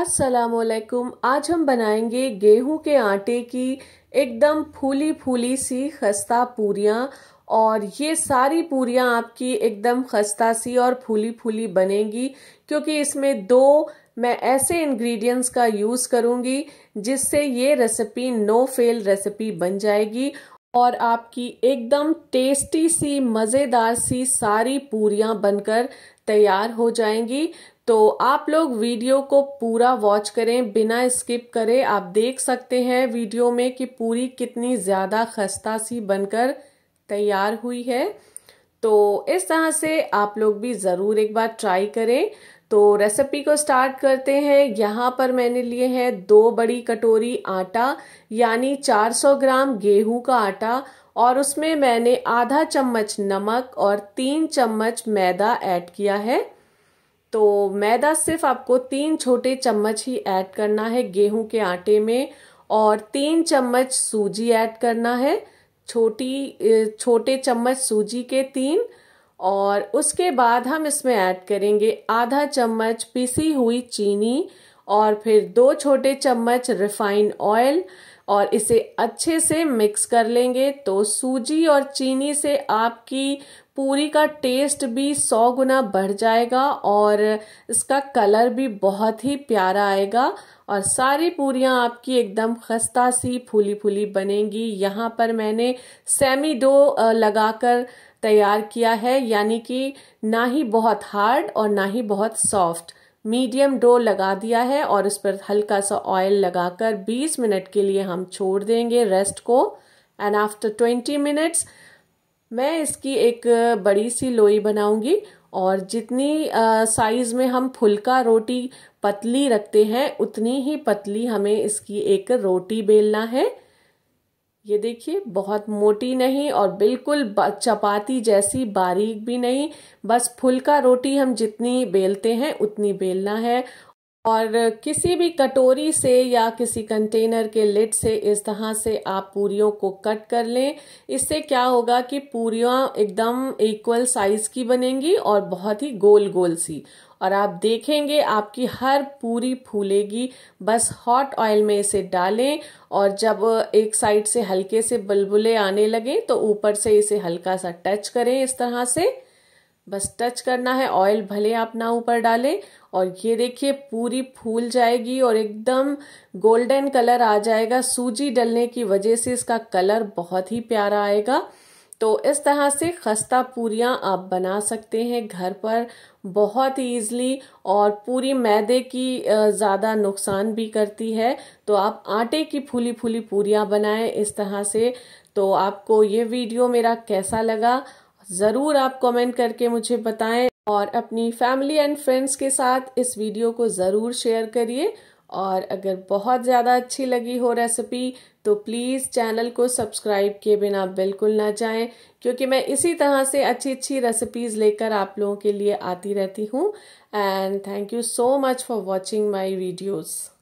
असलकुम आज हम बनाएंगे गेहूं के आटे की एकदम फूली फूली सी खस्ता पूरिया और ये सारी पूरिया आपकी एकदम खस्ता सी और फूली फूली बनेगी क्योंकि इसमें दो मैं ऐसे इंग्रेडिएंट्स का यूज़ करूँगी जिससे ये रेसिपी नो फेल रेसिपी बन जाएगी और आपकी एकदम टेस्टी सी मज़ेदार सी सारी पूरिया बनकर तैयार हो जाएंगी तो आप लोग वीडियो को पूरा वॉच करें बिना स्किप करें आप देख सकते हैं वीडियो में कि पूरी कितनी ज़्यादा खस्ता सी बनकर तैयार हुई है तो इस तरह से आप लोग भी ज़रूर एक बार ट्राई करें तो रेसिपी को स्टार्ट करते हैं यहाँ पर मैंने लिए हैं दो बड़ी कटोरी आटा यानी 400 ग्राम गेहूं का आटा और उसमें मैंने आधा चम्मच नमक और तीन चम्मच मैदा ऐड किया है तो मैदा सिर्फ आपको तीन छोटे चम्मच ही ऐड करना है गेहूं के आटे में और तीन चम्मच सूजी ऐड करना है छोटी छोटे चम्मच सूजी के तीन और उसके बाद हम इसमें ऐड करेंगे आधा चम्मच पिसी हुई चीनी और फिर दो छोटे चम्मच रिफाइंड ऑयल और इसे अच्छे से मिक्स कर लेंगे तो सूजी और चीनी से आपकी पूरी का टेस्ट भी सौ गुना बढ़ जाएगा और इसका कलर भी बहुत ही प्यारा आएगा और सारी पूरियाँ आपकी एकदम खस्ता सी फूली फूली बनेंगी यहाँ पर मैंने सेमी डो लगाकर तैयार किया है यानी कि ना ही बहुत हार्ड और ना ही बहुत सॉफ्ट मीडियम डो लगा दिया है और इस पर हल्का सा ऑयल लगाकर 20 मिनट के लिए हम छोड़ देंगे रेस्ट को एंड आफ्टर 20 मिनट्स मैं इसकी एक बड़ी सी लोई बनाऊंगी और जितनी साइज़ में हम फुल्का रोटी पतली रखते हैं उतनी ही पतली हमें इसकी एक रोटी बेलना है ये देखिए बहुत मोटी नहीं और बिल्कुल चपाती जैसी बारीक भी नहीं बस फुलका रोटी हम जितनी बेलते हैं उतनी बेलना है और किसी भी कटोरी से या किसी कंटेनर के लिड से इस तरह से आप पूरियों को कट कर लें इससे क्या होगा कि पूरियाँ एकदम इक्वल साइज की बनेंगी और बहुत ही गोल गोल सी और आप देखेंगे आपकी हर पूरी फूलेगी बस हॉट ऑयल में इसे डालें और जब एक साइड से हल्के से बुलबुले आने लगे तो ऊपर से इसे हल्का सा टच करें इस तरह से बस टच करना है ऑयल भले आप ना ऊपर डालें और ये देखिए पूरी फूल जाएगी और एकदम गोल्डन कलर आ जाएगा सूजी डलने की वजह से इसका कलर बहुत ही प्यारा आएगा तो इस तरह से खस्ता पूरियाँ आप बना सकते हैं घर पर बहुत ही ईज़िली और पूरी मैदे की ज़्यादा नुकसान भी करती है तो आप आटे की फूली फूली पूरियाँ बनाएं इस तरह से तो आपको ये वीडियो मेरा कैसा लगा ज़रूर आप कमेंट करके मुझे बताएं और अपनी फैमिली एंड फ्रेंड्स के साथ इस वीडियो को ज़रूर शेयर करिए और अगर बहुत ज़्यादा अच्छी लगी हो रेसिपी तो प्लीज़ चैनल को सब्सक्राइब किए बिना बिल्कुल ना जाएं क्योंकि मैं इसी तरह से अच्छी अच्छी रेसिपीज़ लेकर आप लोगों के लिए आती रहती हूँ and thank you so much for watching my videos